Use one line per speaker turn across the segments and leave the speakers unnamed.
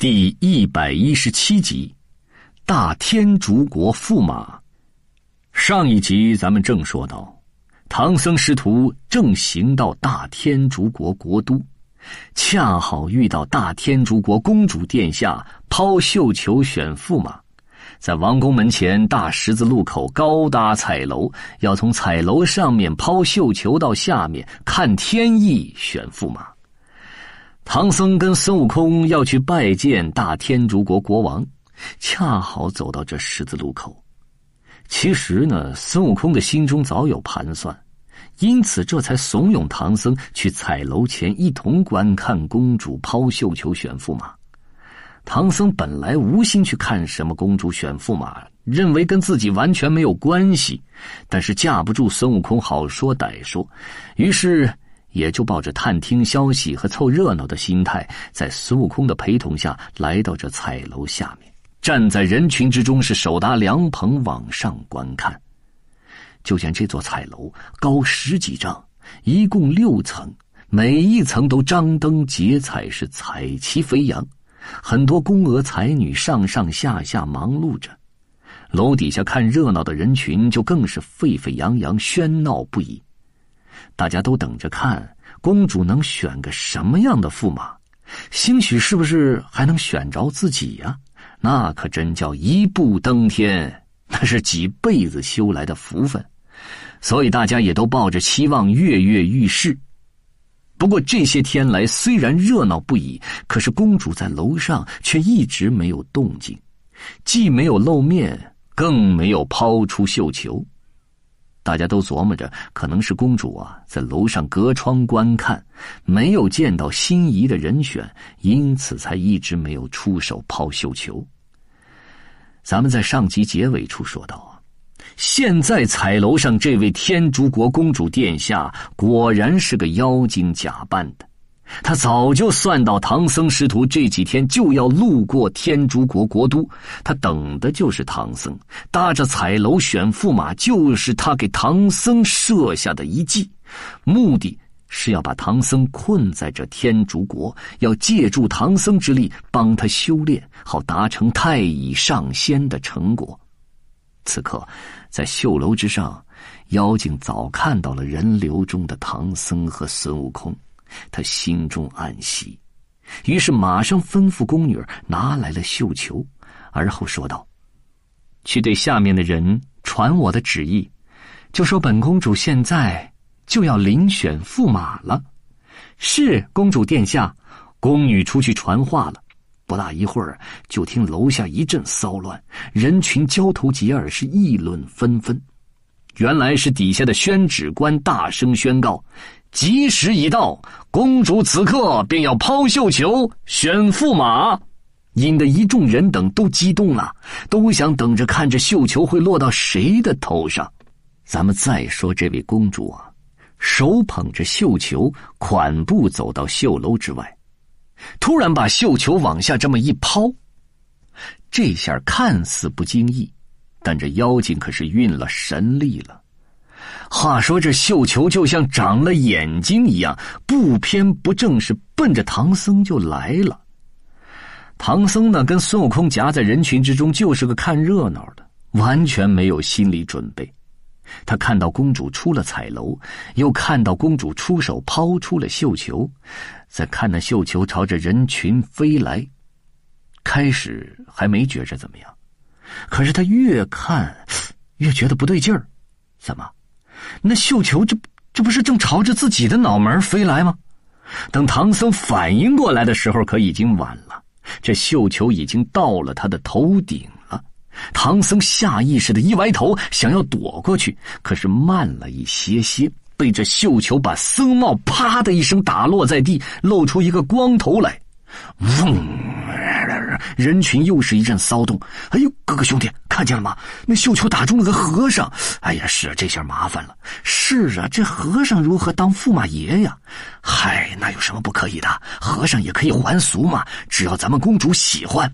第一百一十七集，《大天竺国驸马》。上一集咱们正说到，唐僧师徒正行到大天竺国国都，恰好遇到大天竺国公主殿下抛绣球选驸马，在王宫门前大十字路口高搭彩楼，要从彩楼上面抛绣球到下面看天意选驸马。唐僧跟孙悟空要去拜见大天竺国国王，恰好走到这十字路口。其实呢，孙悟空的心中早有盘算，因此这才怂恿唐僧去彩楼前一同观看公主抛绣球选驸马。唐僧本来无心去看什么公主选驸马，认为跟自己完全没有关系，但是架不住孙悟空好说歹说，于是。也就抱着探听消息和凑热闹的心态，在孙悟空的陪同下来到这彩楼下面。站在人群之中，是手搭凉棚往上观看。就见这座彩楼高十几丈，一共六层，每一层都张灯结彩，是彩旗飞扬。很多宫娥才女上上下下忙碌着，楼底下看热闹的人群就更是沸沸扬扬，喧闹不已。大家都等着看公主能选个什么样的驸马，兴许是不是还能选着自己呀？那可真叫一步登天，那是几辈子修来的福分。所以大家也都抱着期望，跃跃欲试。不过这些天来，虽然热闹不已，可是公主在楼上却一直没有动静，既没有露面，更没有抛出绣球。大家都琢磨着，可能是公主啊，在楼上隔窗观看，没有见到心仪的人选，因此才一直没有出手抛绣球。咱们在上集结尾处说到啊，现在彩楼上这位天竺国公主殿下，果然是个妖精假扮的。他早就算到唐僧师徒这几天就要路过天竺国国都，他等的就是唐僧。搭着彩楼选驸马，就是他给唐僧设下的一计，目的是要把唐僧困在这天竺国，要借助唐僧之力帮他修炼，好达成太乙上仙的成果。此刻，在绣楼之上，妖精早看到了人流中的唐僧和孙悟空。他心中暗喜，于是马上吩咐宫女拿来了绣球，而后说道：“去对下面的人传我的旨意，就说本公主现在就要遴选驸马了。”“是，公主殿下。”宫女出去传话了。不大一会儿，就听楼下一阵骚乱，人群交头接耳，是议论纷纷。原来是底下的宣旨官大声宣告。吉时已到，公主此刻便要抛绣球选驸马，引得一众人等都激动了，都想等着看这绣球会落到谁的头上。咱们再说这位公主啊，手捧着绣球，款步走到绣楼之外，突然把绣球往下这么一抛，这下看似不经意，但这妖精可是运了神力了。话说这绣球就像长了眼睛一样，不偏不正，是奔着唐僧就来了。唐僧呢，跟孙悟空夹在人群之中，就是个看热闹的，完全没有心理准备。他看到公主出了彩楼，又看到公主出手抛出了绣球，再看那绣球朝着人群飞来，开始还没觉着怎么样，可是他越看越觉得不对劲儿，怎么？那绣球，这这不是正朝着自己的脑门飞来吗？等唐僧反应过来的时候，可已经晚了。这绣球已经到了他的头顶了。唐僧下意识的一歪头，想要躲过去，可是慢了一些些，被这绣球把僧帽啪的一声打落在地，露出一个光头来。嗡！人群又是一阵骚动。哎呦，哥哥兄弟，看见了吗？那绣球打中了个和尚。哎呀，是啊，这下麻烦了。是啊，这和尚如何当驸马爷呀？嗨，那有什么不可以的？和尚也可以还俗嘛，只要咱们公主喜欢。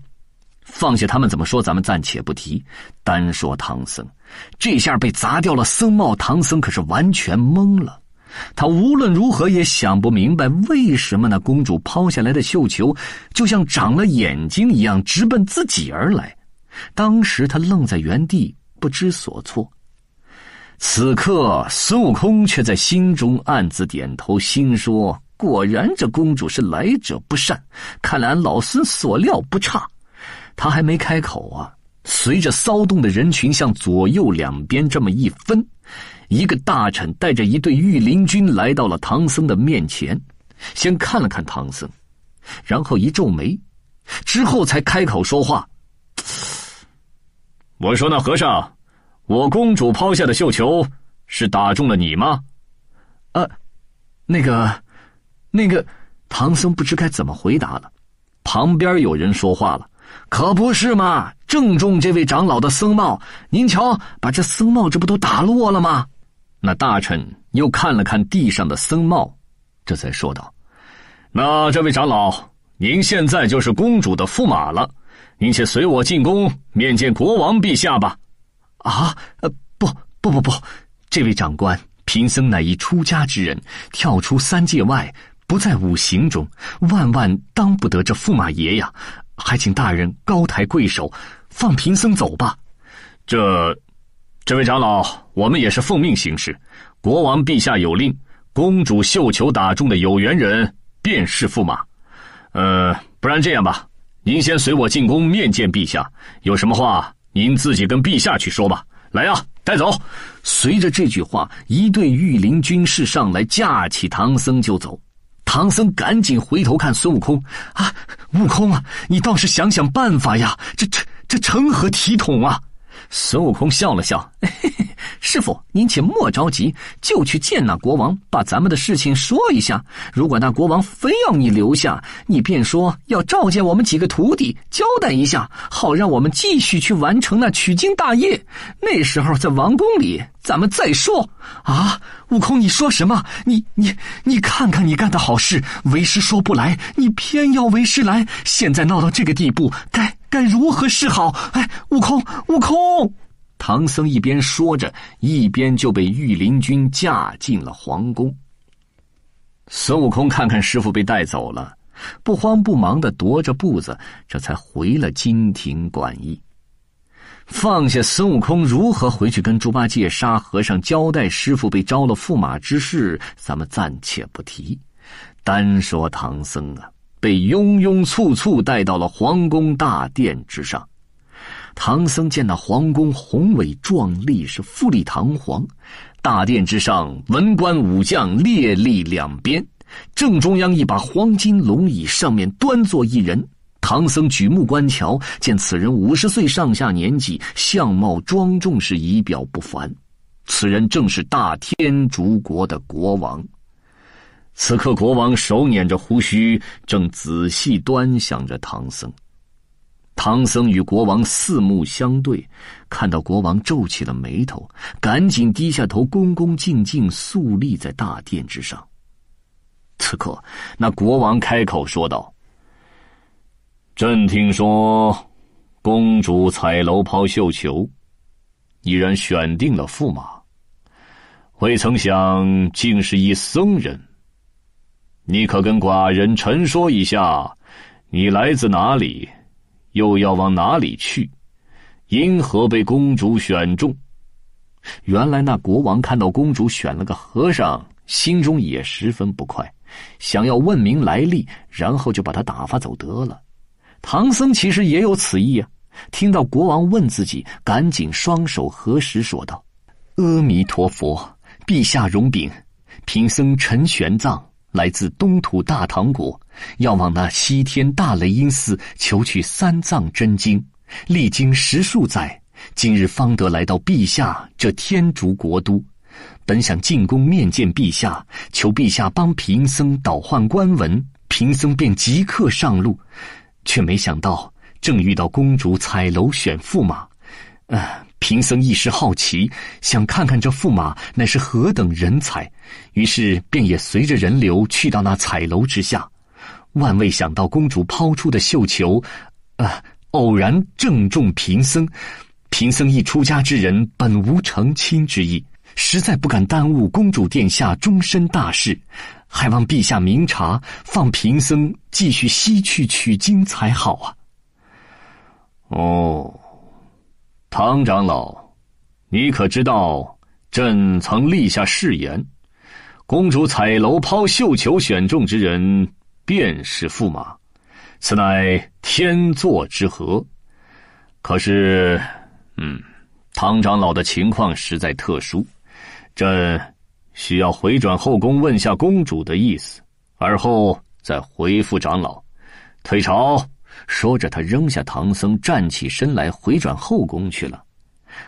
放下他们怎么说，咱们暂且不提。单说唐僧，这下被砸掉了僧帽，唐僧可是完全懵了。他无论如何也想不明白，为什么那公主抛下来的绣球，就像长了眼睛一样，直奔自己而来。当时他愣在原地，不知所措。此刻，孙悟空却在心中暗自点头，心说：“果然，这公主是来者不善。看来俺老孙所料不差。”他还没开口啊，随着骚动的人群向左右两边这么一分。一个大臣带着一队御林军来到了唐僧的面前，先看了看唐僧，然后一皱眉，之后才开口说话：“我说那和尚，我公主抛下的绣球是打中了你吗？”啊，那个，那个，唐僧不知该怎么回答了。旁边有人说话了：“可不是嘛，正中这位长老的僧帽，您瞧，把这僧帽这不都打落了吗？”那大臣又看了看地上的僧帽，这才说道：“那这位长老，您现在就是公主的驸马了。您且随我进宫面见国王陛下吧。”“啊，呃，不不不不，这位长官，贫僧乃一出家之人，跳出三界外，不在五行中，万万当不得这驸马爷呀。还请大人高抬贵手，放贫僧走吧。这。”这位长老，我们也是奉命行事。国王陛下有令，公主绣球打中的有缘人便是驸马。呃，不然这样吧，您先随我进宫面见陛下，有什么话您自己跟陛下去说吧。来呀，带走！随着这句话，一队御林军士上来架起唐僧就走。唐僧赶紧回头看孙悟空啊，悟空啊，你倒是想想办法呀！这这这成何体统啊！孙悟空笑了笑：“师傅，您且莫着急，就去见那国王，把咱们的事情说一下。如果那国王非要你留下，你便说要召见我们几个徒弟，交代一下，好让我们继续去完成那取经大业。那时候在王宫里，咱们再说。”啊，悟空，你说什么？你你你，看看你干的好事！为师说不来，你偏要为师来，现在闹到这个地步，该……该如何是好？哎，悟空，悟空！唐僧一边说着，一边就被御林军架进了皇宫。孙悟空看看师傅被带走了，不慌不忙的踱着步子，这才回了金庭馆驿。放下孙悟空如何回去跟猪八戒、沙和尚交代师傅被招了驸马之事，咱们暂且不提，单说唐僧啊。被拥拥簇簇带到了皇宫大殿之上，唐僧见那皇宫宏伟壮丽，是富丽堂皇。大殿之上，文官武将列立两边，正中央一把黄金龙椅，上面端坐一人。唐僧举目观瞧，见此人五十岁上下年纪，相貌庄重，是仪表不凡。此人正是大天竺国的国王。此刻，国王手捻着胡须，正仔细端详着唐僧。唐僧与国王四目相对，看到国王皱起了眉头，赶紧低下头，恭恭敬敬肃立在大殿之上。此刻，那国王开口说道：“朕听说，公主彩楼抛绣球，已然选定了驸马，未曾想竟是一僧人。”你可跟寡人陈说一下，你来自哪里，又要往哪里去，因何被公主选中？原来那国王看到公主选了个和尚，心中也十分不快，想要问明来历，然后就把他打发走得了。唐僧其实也有此意啊！听到国王问自己，赶紧双手合十说道：“阿弥陀佛，陛下容禀，贫僧陈玄奘。”来自东土大唐国，要往那西天大雷音寺求取三藏真经，历经十数载，今日方得来到陛下这天竺国都。本想进宫面见陛下，求陛下帮贫僧倒换官文，贫僧便即刻上路，却没想到正遇到公主彩楼选驸马，啊！贫僧一时好奇，想看看这驸马乃是何等人才，于是便也随着人流去到那彩楼之下，万未想到公主抛出的绣球，啊，偶然正中贫僧。贫僧一出家之人，本无成亲之意，实在不敢耽误公主殿下终身大事，还望陛下明察，放贫僧继续西去取经才好啊。哦。唐长老，你可知道，朕曾立下誓言：公主彩楼抛绣球选中之人，便是驸马，此乃天作之合。可是，嗯，唐长老的情况实在特殊，朕需要回转后宫问下公主的意思，而后再回复长老。退朝。说着，他扔下唐僧，站起身来，回转后宫去了。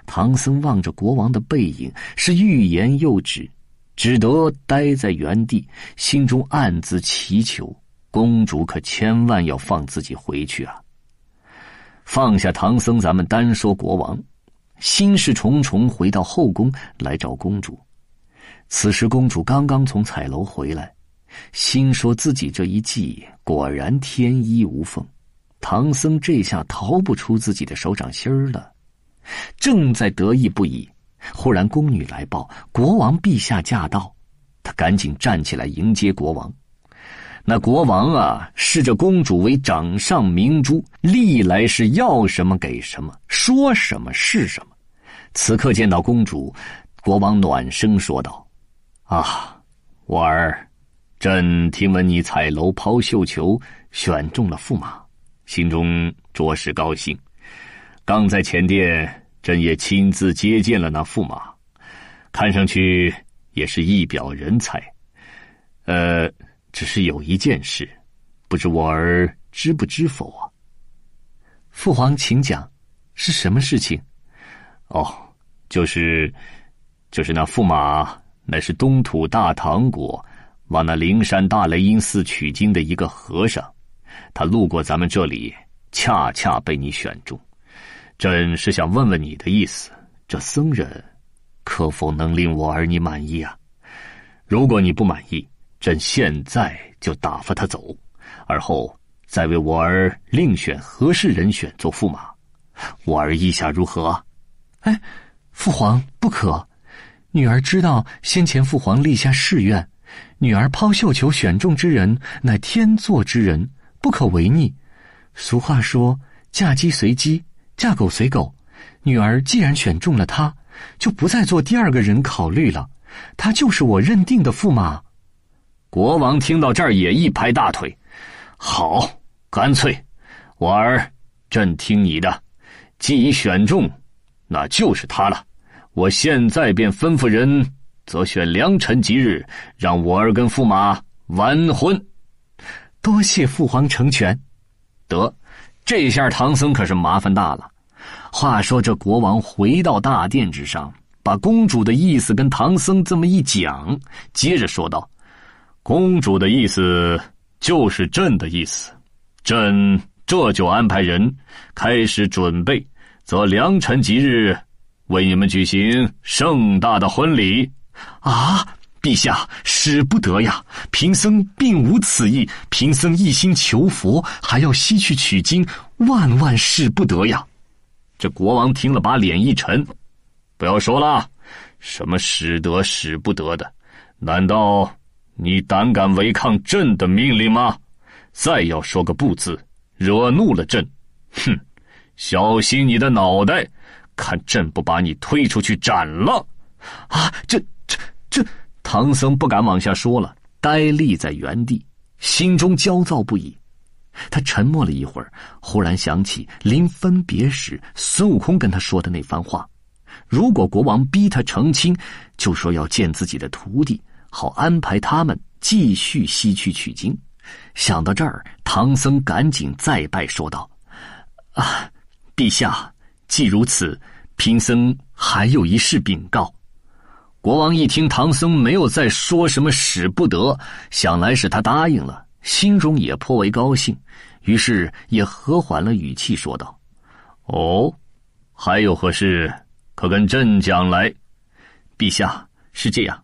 唐僧望着国王的背影，是欲言又止，只得呆在原地，心中暗自祈求：公主可千万要放自己回去啊！放下唐僧，咱们单说国王。心事重重，回到后宫来找公主。此时，公主刚刚从彩楼回来，心说自己这一计果然天衣无缝。唐僧这下逃不出自己的手掌心儿了，正在得意不已。忽然宫女来报：“国王陛下驾到！”他赶紧站起来迎接国王。那国王啊，视着公主为掌上明珠，历来是要什么给什么，说什么是什么。此刻见到公主，国王暖声说道：“啊，婉儿，朕听闻你彩楼抛绣球，选中了驸马。”心中着实高兴，刚在前殿，朕也亲自接见了那驸马，看上去也是一表人才。呃，只是有一件事，不知我儿知不知否啊？父皇，请讲，是什么事情？哦，就是，就是那驸马乃是东土大唐国往那灵山大雷音寺取经的一个和尚。他路过咱们这里，恰恰被你选中。朕是想问问你的意思：这僧人可否能令我儿你满意啊？如果你不满意，朕现在就打发他走，而后再为我儿另选合适人选做驸马。我儿意下如何？哎，父皇不可！女儿知道先前父皇立下誓愿，女儿抛绣球选中之人乃天作之人。不可违逆。俗话说：“嫁鸡随鸡，嫁狗随狗。”女儿既然选中了他，就不再做第二个人考虑了。他就是我认定的驸马。国王听到这儿也一拍大腿：“好，干脆，我儿，朕听你的。既已选中，那就是他了。我现在便吩咐人，择选良辰吉日，让我儿跟驸马完婚。”多谢父皇成全，得，这下唐僧可是麻烦大了。话说这国王回到大殿之上，把公主的意思跟唐僧这么一讲，接着说道：“公主的意思就是朕的意思，朕这就安排人开始准备，则良辰吉日，为你们举行盛大的婚礼。”啊！陛下使不得呀！贫僧并无此意，贫僧一心求佛，还要西去取经，万万使不得呀！这国王听了，把脸一沉：“不要说了，什么使得使不得的？难道你胆敢违抗朕的命令吗？再要说个不字，惹怒了朕，哼！小心你的脑袋，看朕不把你推出去斩了！”啊，这这这！唐僧不敢往下说了，呆立在原地，心中焦躁不已。他沉默了一会儿，忽然想起临分别时孙悟空跟他说的那番话：如果国王逼他成亲，就说要见自己的徒弟，好安排他们继续西去取经。想到这儿，唐僧赶紧再拜说道：“啊，陛下，既如此，贫僧还有一事禀告。”国王一听唐僧没有再说什么使不得，想来是他答应了，心中也颇为高兴，于是也和缓了语气说道：“哦，还有何事可跟朕讲来？”陛下是这样，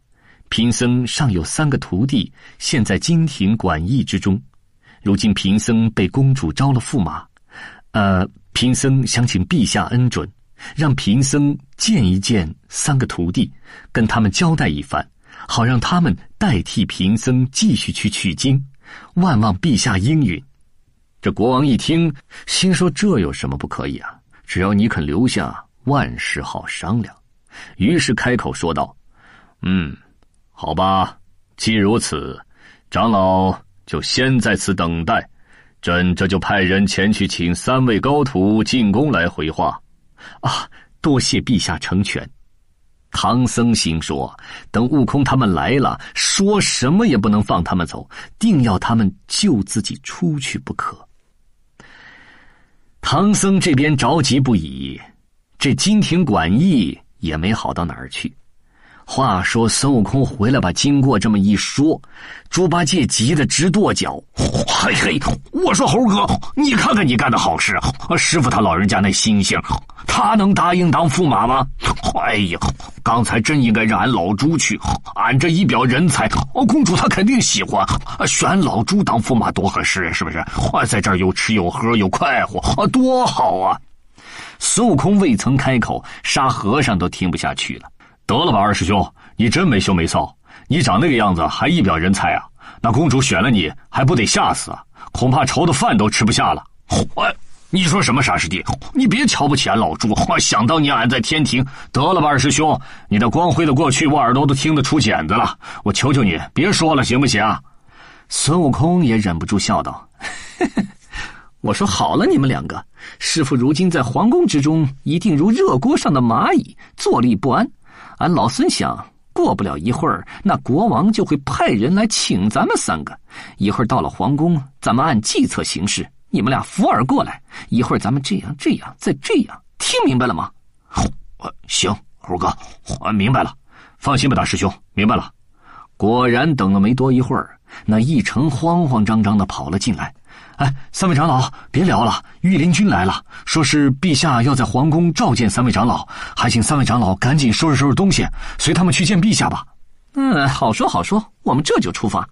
贫僧尚有三个徒弟，现在金庭管驿之中，如今贫僧被公主招了驸马，呃，贫僧想请陛下恩准。让贫僧见一见三个徒弟，跟他们交代一番，好让他们代替贫僧继续去取经。万望陛下应允。这国王一听，心说这有什么不可以啊？只要你肯留下，万事好商量。于是开口说道：“嗯，好吧，既如此，长老就先在此等待。朕这就派人前去请三位高徒进宫来回话。”啊！多谢陛下成全。唐僧心说：“等悟空他们来了，说什么也不能放他们走，定要他们救自己出去不可。”唐僧这边着急不已，这金庭馆驿也没好到哪儿去。话说，孙悟空回来把经过这么一说，猪八戒急得直跺脚。嘿嘿，我说猴哥，你看看你干的好事！师傅他老人家那心性，他能答应当驸马吗？哎呀，刚才真应该让俺老猪去，俺这一表人才，公主她肯定喜欢。选老猪当驸马多合适，是不是？在这儿有吃有喝有快活，啊，多好啊！孙悟空未曾开口，沙和尚都听不下去了。得了吧，二师兄，你真没羞没臊！你长那个样子还一表人才啊？那公主选了你还不得吓死啊？恐怕愁的饭都吃不下了。哎，你说什么傻师弟？你别瞧不起俺老朱。想当年俺在天庭，得了吧，二师兄，你的光辉的过去我耳朵都听得出茧子了。我求求你别说了，行不行？孙悟空也忍不住笑道：“ 我说好了，你们两个，师傅如今在皇宫之中，一定如热锅上的蚂蚁，坐立不安。”俺老孙想过不了一会儿，那国王就会派人来请咱们三个。一会儿到了皇宫，咱们按计策行事。你们俩扶耳过来，一会儿咱们这样这样再这样，听明白了吗？哦，行，猴哥，俺明白了。放心吧，大师兄，明白了。果然，等了没多一会儿，那一诚慌慌张张的跑了进来。哎，三位长老，别聊了！御林军来了，说是陛下要在皇宫召见三位长老，还请三位长老赶紧收拾收拾东西，随他们去见陛下吧。嗯，好说好说，我们这就出发。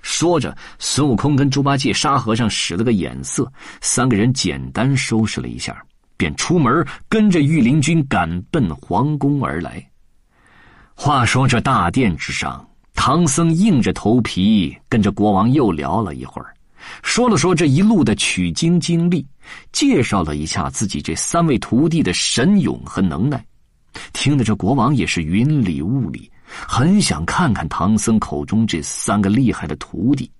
说着，孙悟空跟猪八戒、沙和尚使了个眼色，三个人简单收拾了一下，便出门跟着御林军赶奔皇宫而来。话说这大殿之上，唐僧硬着头皮跟着国王又聊了一会儿。说了说这一路的取经经历，介绍了一下自己这三位徒弟的神勇和能耐，听得这国王也是云里雾里，很想看看唐僧口中这三个厉害的徒弟。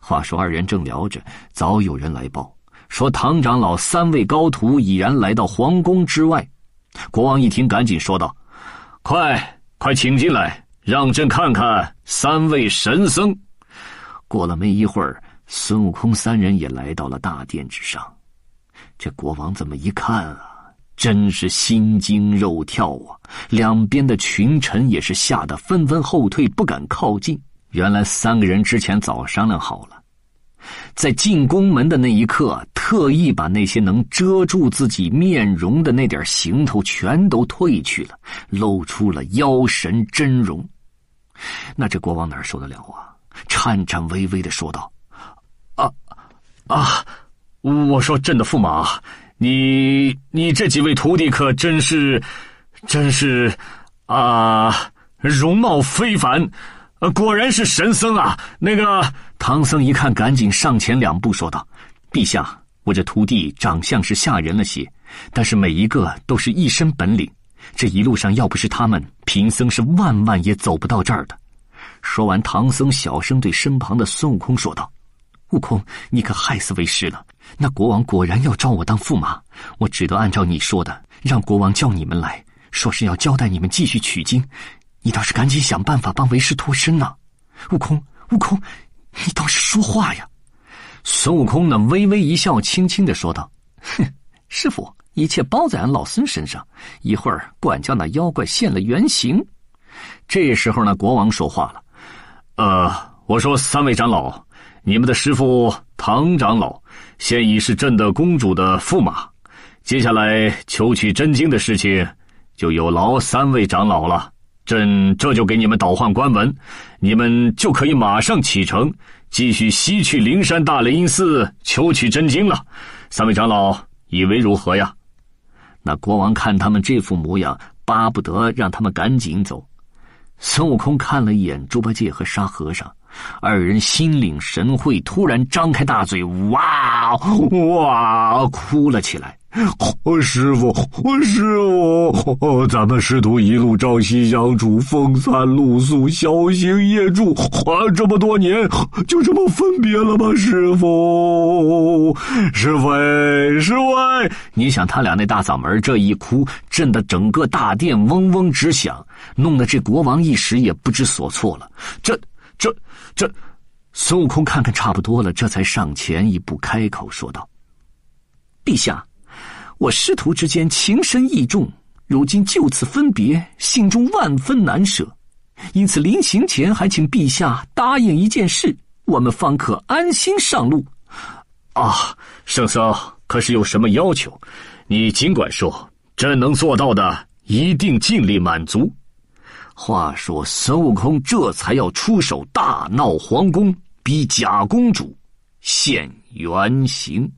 话说二人正聊着，早有人来报说唐长老三位高徒已然来到皇宫之外。国王一听，赶紧说道：“快快请进来，让朕看看三位神僧。”过了没一会儿。孙悟空三人也来到了大殿之上，这国王怎么一看啊，真是心惊肉跳啊！两边的群臣也是吓得纷纷后退，不敢靠近。原来三个人之前早商量好了，在进宫门的那一刻，特意把那些能遮住自己面容的那点行头全都褪去了，露出了妖神真容。那这国王哪受得了啊？颤颤巍巍的说道。啊！我说，朕的驸马，你你这几位徒弟可真是，真是，啊，容貌非凡，呃，果然是神僧啊！那个唐僧一看，赶紧上前两步，说道：“陛下，我这徒弟长相是吓人了些，但是每一个都是一身本领。这一路上要不是他们，贫僧是万万也走不到这儿的。”说完，唐僧小声对身旁的孙悟空说道。悟空，你可害死为师了！那国王果然要招我当驸马，我只得按照你说的，让国王叫你们来说是要交代你们继续取经。你倒是赶紧想办法帮为师脱身呐！悟空，悟空，你倒是说话呀！孙悟空呢，微微一笑，轻轻的说道：“哼，师傅，一切包在俺老孙身上。一会儿管教那妖怪现了原形。”这时候呢，国王说话了：“呃，我说三位长老。”你们的师傅唐长老，现已是朕的公主的驸马，接下来求取真经的事情，就有劳三位长老了。朕这就给你们倒换官文，你们就可以马上启程，继续西去灵山大雷音寺求取真经了。三位长老，以为如何呀？那国王看他们这副模样，巴不得让他们赶紧走。孙悟空看了一眼猪八戒和沙和尚。二人心领神会，突然张开大嘴，哇哇哭了起来。师傅，师傅，咱们师徒一路朝夕相处，风餐露宿，宵行夜住，花这么多年，就这么分别了吗？师傅，师傅，师傅！你想，他俩那大嗓门这一哭，震得整个大殿嗡嗡直响，弄得这国王一时也不知所措了。这。这这，孙悟空看看差不多了，这才上前一步，开口说道：“陛下，我师徒之间情深意重，如今就此分别，心中万分难舍，因此临行前还请陛下答应一件事，我们方可安心上路。”啊，圣僧，可是有什么要求？你尽管说，朕能做到的，一定尽力满足。话说孙悟空这才要出手，大闹皇宫，逼假公主现原形。